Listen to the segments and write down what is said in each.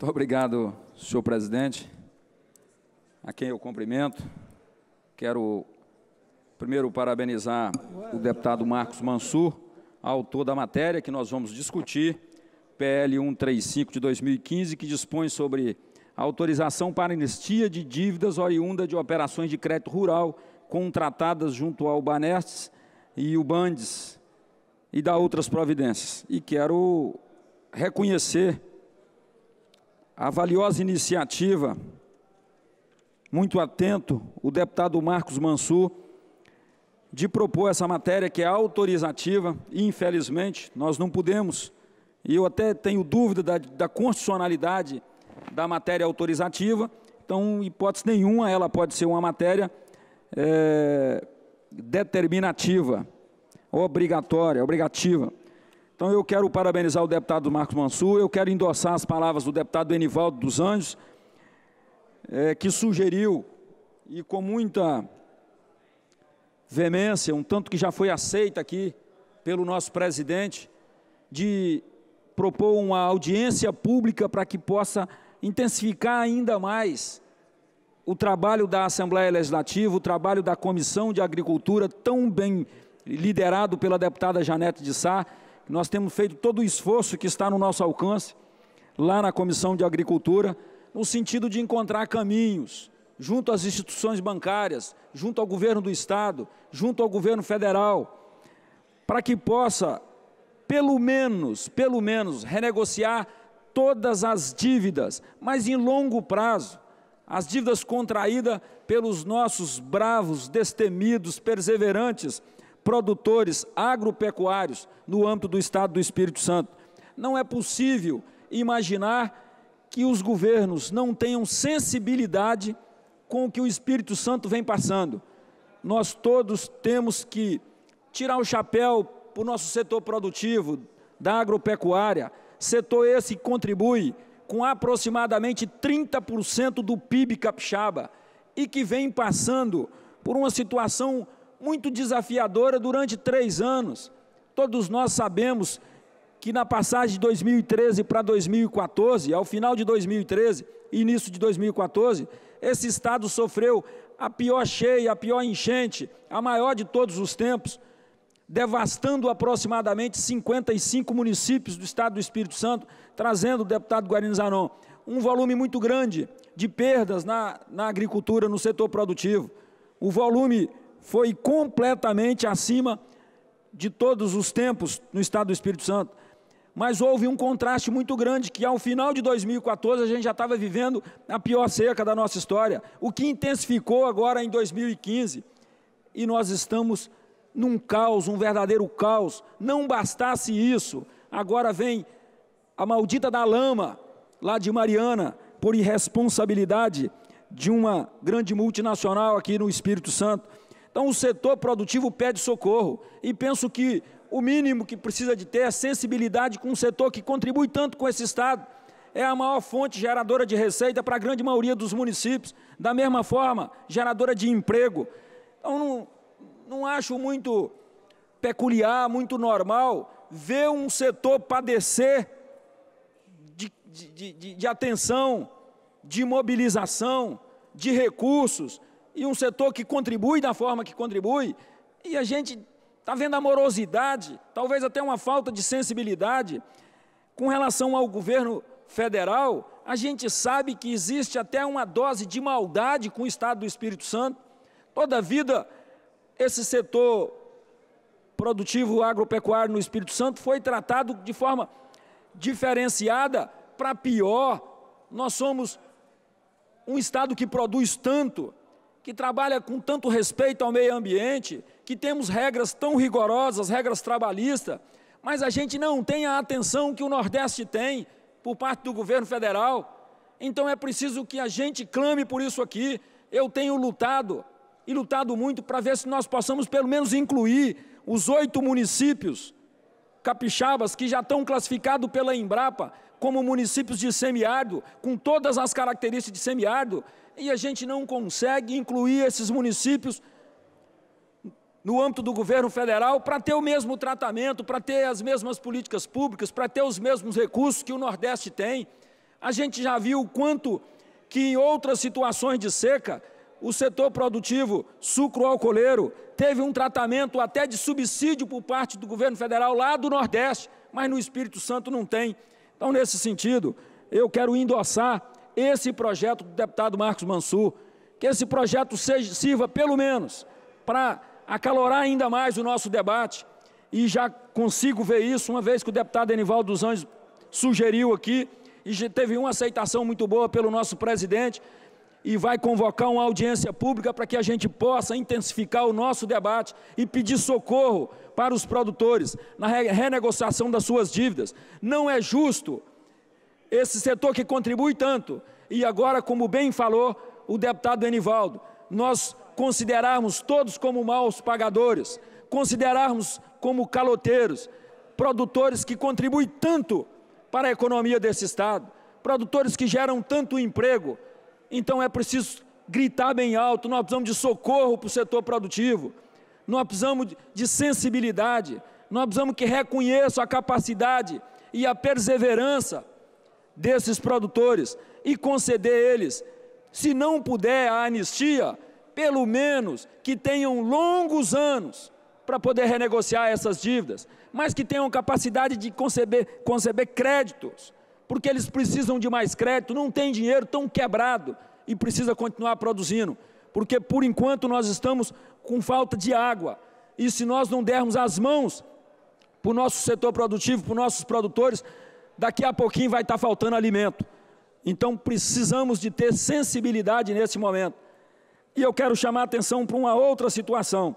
Muito obrigado, senhor presidente, a quem eu cumprimento. Quero primeiro parabenizar o deputado Marcos Mansur, autor da matéria que nós vamos discutir, PL 135 de 2015, que dispõe sobre autorização para anistia de dívidas oriunda de operações de crédito rural contratadas junto ao Banestes e o Bandes e da outras providências. E quero reconhecer a valiosa iniciativa, muito atento, o deputado Marcos Mansur, de propor essa matéria que é autorizativa, e infelizmente nós não pudemos, e eu até tenho dúvida da, da constitucionalidade da matéria autorizativa, então, hipótese nenhuma, ela pode ser uma matéria é, determinativa, obrigatória, obrigativa. Então eu quero parabenizar o deputado Marcos Mansur, eu quero endossar as palavras do deputado Enivaldo dos Anjos, é, que sugeriu, e com muita veemência, um tanto que já foi aceita aqui pelo nosso presidente, de propor uma audiência pública para que possa intensificar ainda mais o trabalho da Assembleia Legislativa, o trabalho da Comissão de Agricultura, tão bem liderado pela deputada Janete de Sá, nós temos feito todo o esforço que está no nosso alcance, lá na Comissão de Agricultura, no sentido de encontrar caminhos, junto às instituições bancárias, junto ao governo do Estado, junto ao governo federal, para que possa, pelo menos, pelo menos, renegociar todas as dívidas, mas em longo prazo, as dívidas contraídas pelos nossos bravos, destemidos, perseverantes produtores agropecuários no âmbito do Estado do Espírito Santo. Não é possível imaginar que os governos não tenham sensibilidade com o que o Espírito Santo vem passando. Nós todos temos que tirar o chapéu para o nosso setor produtivo, da agropecuária, setor esse que contribui com aproximadamente 30% do PIB capixaba e que vem passando por uma situação muito desafiadora durante três anos. Todos nós sabemos que na passagem de 2013 para 2014, ao final de 2013 e início de 2014, esse estado sofreu a pior cheia, a pior enchente, a maior de todos os tempos, devastando aproximadamente 55 municípios do estado do Espírito Santo, trazendo deputado Guarino Zanon um volume muito grande de perdas na, na agricultura, no setor produtivo. O volume foi completamente acima de todos os tempos no estado do Espírito Santo. Mas houve um contraste muito grande que ao final de 2014 a gente já estava vivendo a pior seca da nossa história, o que intensificou agora em 2015. E nós estamos num caos, um verdadeiro caos. Não bastasse isso, agora vem a maldita da lama lá de Mariana por irresponsabilidade de uma grande multinacional aqui no Espírito Santo então o setor produtivo pede socorro e penso que o mínimo que precisa de ter é sensibilidade com um setor que contribui tanto com esse Estado, é a maior fonte geradora de receita para a grande maioria dos municípios, da mesma forma, geradora de emprego. Então não, não acho muito peculiar, muito normal, ver um setor padecer de, de, de, de atenção, de mobilização, de recursos, e um setor que contribui da forma que contribui, e a gente está vendo amorosidade, talvez até uma falta de sensibilidade com relação ao governo federal. A gente sabe que existe até uma dose de maldade com o Estado do Espírito Santo. Toda vida, esse setor produtivo agropecuário no Espírito Santo foi tratado de forma diferenciada para pior. Nós somos um Estado que produz tanto, que trabalha com tanto respeito ao meio ambiente, que temos regras tão rigorosas, regras trabalhistas, mas a gente não tem a atenção que o Nordeste tem por parte do governo federal. Então é preciso que a gente clame por isso aqui. Eu tenho lutado e lutado muito para ver se nós possamos pelo menos incluir os oito municípios capixabas que já estão classificados pela Embrapa como municípios de semiárido, com todas as características de semiárido, e a gente não consegue incluir esses municípios no âmbito do governo federal para ter o mesmo tratamento, para ter as mesmas políticas públicas, para ter os mesmos recursos que o Nordeste tem. A gente já viu o quanto que em outras situações de seca, o setor produtivo sucroalcooleiro teve um tratamento até de subsídio por parte do governo federal lá do Nordeste, mas no Espírito Santo não tem. Então, nesse sentido, eu quero endossar esse projeto do deputado Marcos Mansur, que esse projeto seja, sirva pelo menos para acalorar ainda mais o nosso debate, e já consigo ver isso, uma vez que o deputado Enivaldo dos Anjos sugeriu aqui, e já teve uma aceitação muito boa pelo nosso presidente, e vai convocar uma audiência pública para que a gente possa intensificar o nosso debate e pedir socorro para os produtores na renegociação das suas dívidas. Não é justo esse setor que contribui tanto, e agora, como bem falou o deputado Enivaldo, nós considerarmos todos como maus pagadores, considerarmos como caloteiros, produtores que contribuem tanto para a economia desse Estado, produtores que geram tanto emprego. Então é preciso gritar bem alto, nós precisamos de socorro para o setor produtivo, nós precisamos de sensibilidade, nós precisamos que reconheçam a capacidade e a perseverança desses produtores e conceder a eles, se não puder a anistia, pelo menos que tenham longos anos para poder renegociar essas dívidas, mas que tenham capacidade de conceber, conceber créditos, porque eles precisam de mais crédito, não tem dinheiro, estão quebrado e precisa continuar produzindo, porque por enquanto nós estamos com falta de água, e se nós não dermos as mãos para o nosso setor produtivo, para os nossos produtores, daqui a pouquinho vai estar faltando alimento. Então precisamos de ter sensibilidade nesse momento. E eu quero chamar a atenção para uma outra situação.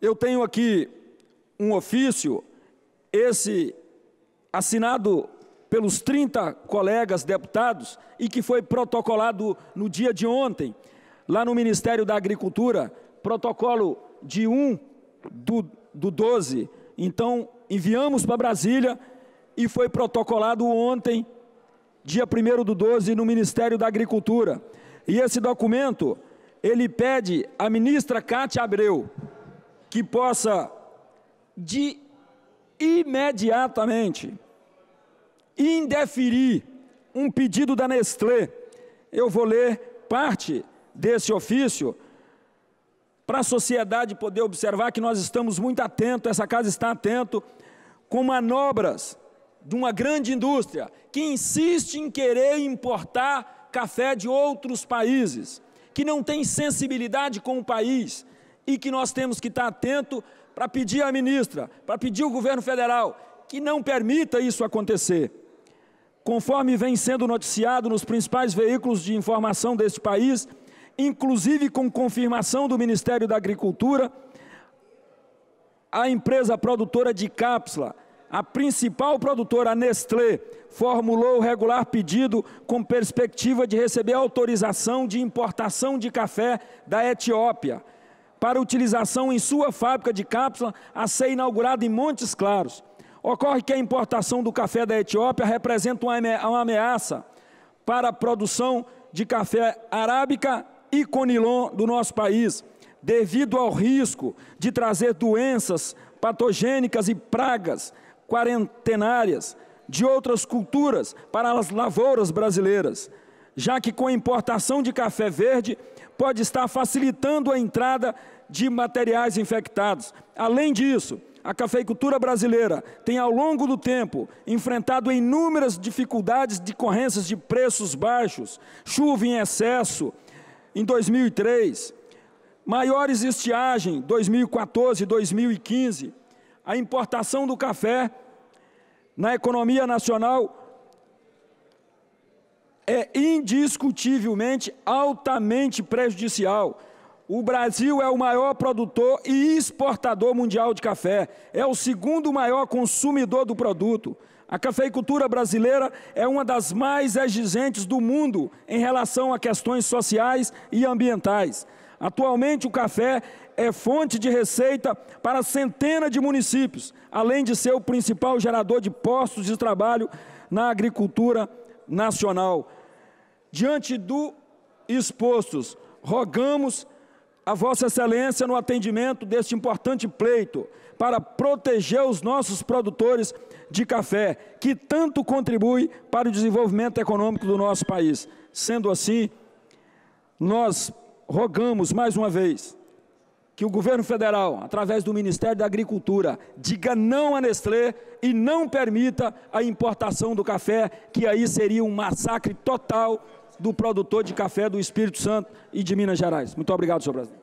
Eu tenho aqui um ofício, esse assinado pelos 30 colegas deputados e que foi protocolado no dia de ontem, lá no Ministério da Agricultura, protocolo de 1 do, do 12. Então, enviamos para Brasília e foi protocolado ontem, dia 1 do 12, no Ministério da Agricultura. E esse documento, ele pede à ministra Cátia Abreu que possa, de imediatamente, indeferir um pedido da Nestlé. Eu vou ler parte desse ofício para a sociedade poder observar que nós estamos muito atentos, essa casa está atento com manobras de uma grande indústria que insiste em querer importar café de outros países, que não tem sensibilidade com o país e que nós temos que estar atento para pedir à ministra, para pedir ao governo federal que não permita isso acontecer. Conforme vem sendo noticiado nos principais veículos de informação deste país, inclusive com confirmação do Ministério da Agricultura, a empresa produtora de cápsula a principal produtora, a Nestlé, formulou o regular pedido com perspectiva de receber autorização de importação de café da Etiópia para utilização em sua fábrica de cápsula a ser inaugurada em Montes Claros. Ocorre que a importação do café da Etiópia representa uma ameaça para a produção de café arábica e conilon do nosso país, devido ao risco de trazer doenças patogênicas e pragas quarentenárias de outras culturas para as lavouras brasileiras, já que com a importação de café verde pode estar facilitando a entrada de materiais infectados. Além disso, a cafeicultura brasileira tem ao longo do tempo enfrentado inúmeras dificuldades de correntes de preços baixos, chuva em excesso em 2003, maiores estiagem 2014 e 2015, a importação do café na economia nacional é indiscutivelmente altamente prejudicial. O Brasil é o maior produtor e exportador mundial de café, é o segundo maior consumidor do produto. A cafeicultura brasileira é uma das mais exigentes do mundo em relação a questões sociais e ambientais. Atualmente, o café é fonte de receita para centenas de municípios, além de ser o principal gerador de postos de trabalho na agricultura nacional. Diante do expostos, rogamos a Vossa Excelência no atendimento deste importante pleito para proteger os nossos produtores de café, que tanto contribui para o desenvolvimento econômico do nosso país. Sendo assim, nós rogamos mais uma vez que o governo federal, através do Ministério da Agricultura, diga não a Nestlé e não permita a importação do café, que aí seria um massacre total do produtor de café do Espírito Santo e de Minas Gerais. Muito obrigado, senhor presidente.